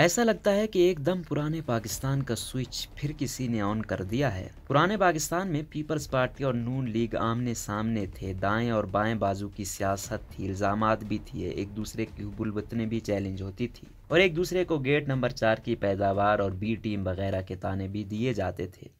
ऐसा लगता है कि एकदम पुराने पाकिस्तान का स्विच फिर किसी ने ऑन कर दिया है पुराने पाकिस्तान में पीपल्स पार्टी और नून लीग आमने सामने थे दाएं और बाएं बाजू की सियासत थी इल्जाम भी थी एक दूसरे की बुलबतने भी चैलेंज होती थी और एक दूसरे को गेट नंबर चार की पैदावार और बी टीम वगैरह के ताने भी दिए जाते थे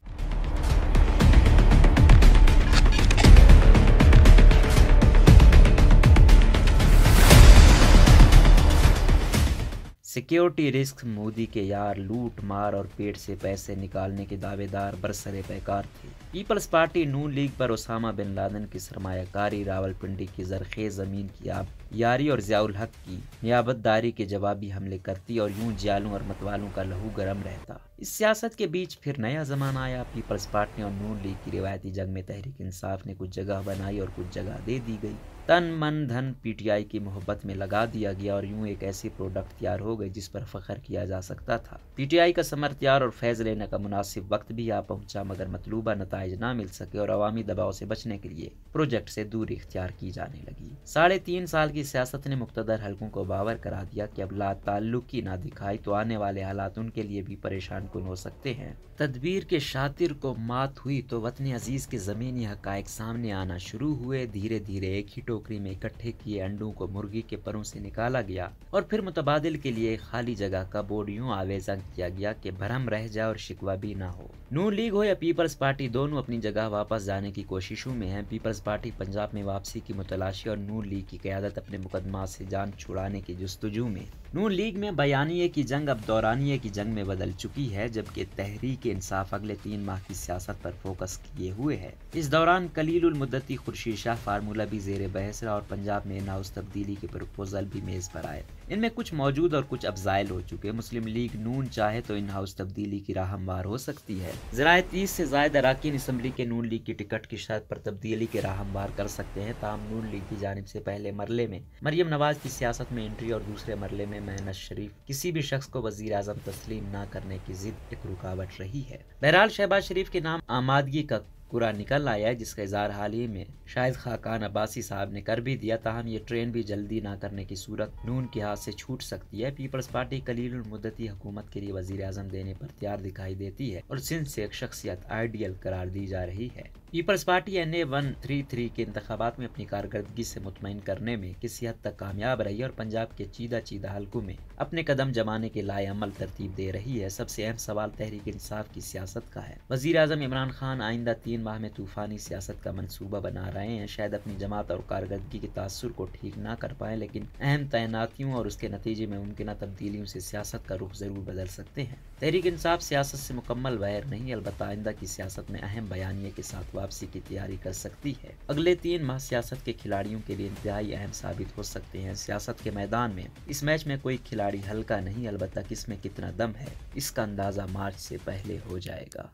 सिक्योरिटी रिस्क मोदी के यार लूट मार और पेट से पैसे निकालने के दावेदार बरसरे बेकार थे पीपल्स पार्टी नून लीग पर ओसामा बिन लादन की सरमाकारी रावलपिंडी की जरखेज जमीन की आप यारी और जियाउल हक की नियाबतदारी के जवाबी हमले करती और यूं जियालों और मतवालों का लहू गर्म रहता इस सियासत के बीच फिर नया जमाना आया पीपल्स पार्टी और नून लीग की रिवायती जंग में तहरीक इंसाफ ने कुछ जगह बनाई और कुछ जगह दे दी गई तन मन धन पीटीआई की मोहब्बत में लगा दिया गया और यूं एक ऐसी प्रोडक्ट तैयार हो गई जिस पर फखर किया जा सकता था पीटीआई का समर तैयार और फैज़ लेने का मुनासिब वक्त भी आ पहुंचा मगर मतलूबा नतज ना मिल सके और अवामी दबाव से बचने के लिए प्रोजेक्ट से दूरी इख्तियार की जाने लगी साढ़े तीन साल की सियासत ने मुख्तर हल्कों को बावर करा दिया कि अब ला ताल्लुकी ना दिखाई तो आने वाले हालात उनके लिए भी परेशान कुन हो सकते हैं तदबीर के शातिर को मात हुई तो वतन अजीज के ज़मीनी हक सामने आना शुरू हुए धीरे धीरे एक ही टोकरी में इकट्ठे किए अंडों को मुर्गी के परों से निकाला गया और फिर मुतबादल के लिए खाली जगह का बोर्ड यूँ आवेजा किया गया कि भरम रह जाए और शिकवा भी ना हो नू लीग हो या पीपल्स पार्टी दोनों अपनी जगह वापस जाने की कोशिशों में है पीपल्स पार्टी पंजाब में वापसी की मुतलाशी और नू लीग की क्यादत अपने मुकदमा से जान छुड़ाने की जस्तजू में नू लीग में बयानिए की जंग अब दौरानिए की जंग में बदल चुकी है जबकि तहरीक इंसाफ अगले तीन माह की सियासत पर फोकस किए हुए है इस दौरान कलील मुद्दती खुर्शीद शाह फार्मूला भी जेर बहसरा और पंजाब में इन हाउस तब्दीली के प्रपोजल भी मेज पर आए इनमें कुछ मौजूद और कुछ अफजाइल हो चुके मुस्लिम लीग नून चाहे तो इन हाउस तब्दीली की राह हमवार हो सकती है जराए तीस से जायद अराकीन इसम्बली के नून लीग की टिकट की शर्त पर तब्दीली के राह हमवार कर सकते हैं ताहम नून लीग की जानब से पहले मरले में मरियम नवाज की सियासत में एंट्री और दूसरे मरले में महनत शरीफ किसी भी शख्स को वजीर अजम तस्लीम न करने की जिद एक रुकावट रही है बहरहाल शहबाज शरीफ के नाम आमादगी का कुरा निकल आया है जिसका इजहार हाल ही में शायद खाकान अब्बासी साहब ने कर भी दिया ताहम ये ट्रेन भी जल्दी ना करने की सूरत नून के हाथ से छूट सकती है पीपल्स पार्टी कलील मुद्दती हुकूमत के लिए वजीर अजम देने पर तैयार दिखाई देती है और सिंध से एक शख्सियत आइडियल करार दी जा रही है People's Party N A one three three के इंतबात में अपनी कारकर्दगी से मुतमिन करने में किसी हद तक कामयाब रही है और पंजाब के चीदा चीदा हल्कों में अपने कदम जमाने के अमल तरतीब दे रही है सबसे अहम सवाल तहरीक इंसाफ की सियासत का है वजीर अजम इमरान खान आइंदा तीन तीन माह में तूफ़ानी सियासत का मनसूबा बना रहे हैं शायद अपनी जमात और कारकर्दगी के तसर को ठीक ना कर पाए लेकिन अहम तैनातियों और उसके नतीजे में मुमकिन तब्दीलियों से सियासत का रुख ज़रूर बदल सकते हैं तहरीक इंसाफ सियासत से मुकम्मल वैर नहीं अलबत् आइंदा की सियासत में अहम बयानी के साथ वापसी की तैयारी कर सकती है अगले तीन माह सियासत के खिलाड़ियों के लिए इंतहाई अहम साबित हो सकते हैं सियासत के मैदान में इस मैच में कोई खिलाड़ी हल्का नहीं अलबत् में कितना दम है इसका अंदाज़ा मार्च से पहले हो जाएगा